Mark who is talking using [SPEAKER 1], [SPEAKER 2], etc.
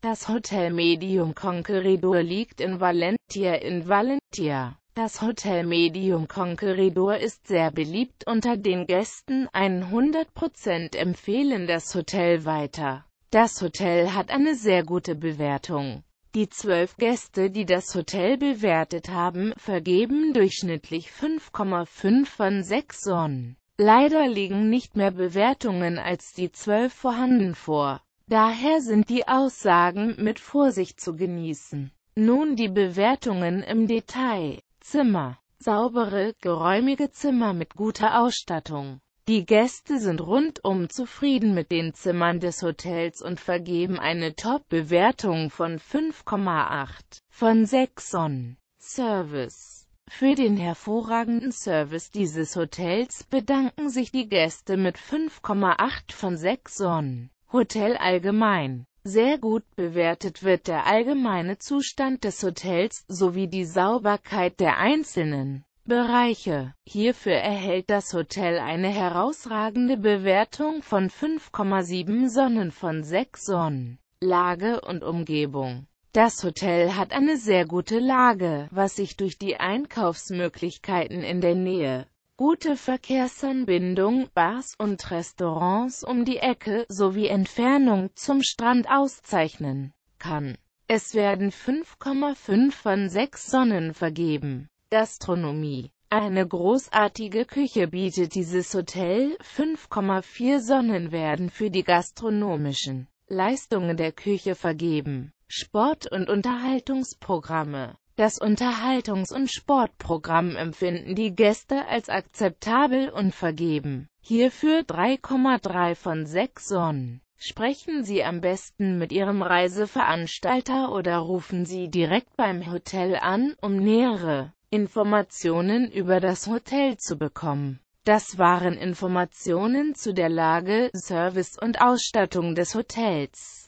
[SPEAKER 1] Das Hotel Medium Conqueridor liegt in Valentia in Valentia. Das Hotel Medium Conqueridor ist sehr beliebt unter den Gästen, 100% empfehlen das Hotel weiter. Das Hotel hat eine sehr gute Bewertung. Die zwölf Gäste, die das Hotel bewertet haben, vergeben durchschnittlich 5,5 von 6 Sonnen. Leider liegen nicht mehr Bewertungen als die zwölf vorhanden vor. Daher sind die Aussagen mit Vorsicht zu genießen. Nun die Bewertungen im Detail. Zimmer. Saubere, geräumige Zimmer mit guter Ausstattung. Die Gäste sind rundum zufrieden mit den Zimmern des Hotels und vergeben eine Top-Bewertung von 5,8 von 6 Sonnen. Service für den hervorragenden Service dieses Hotels bedanken sich die Gäste mit 5,8 von 6 Sonnen. Hotel allgemein. Sehr gut bewertet wird der allgemeine Zustand des Hotels sowie die Sauberkeit der einzelnen Bereiche. Hierfür erhält das Hotel eine herausragende Bewertung von 5,7 Sonnen von 6 Sonnen. Lage und Umgebung das Hotel hat eine sehr gute Lage, was sich durch die Einkaufsmöglichkeiten in der Nähe gute Verkehrsanbindung, Bars und Restaurants um die Ecke sowie Entfernung zum Strand auszeichnen kann. Es werden 5,5 von 6 Sonnen vergeben. Gastronomie eine großartige Küche bietet dieses Hotel, 5,4 Sonnen werden für die gastronomischen Leistungen der Küche vergeben. Sport- und Unterhaltungsprogramme das Unterhaltungs- und Sportprogramm empfinden die Gäste als akzeptabel und vergeben hierfür 3,3 von 6 Sonnen. Sprechen Sie am besten mit Ihrem Reiseveranstalter oder rufen Sie direkt beim Hotel an, um nähere Informationen über das Hotel zu bekommen. Das waren Informationen zu der Lage, Service und Ausstattung des Hotels.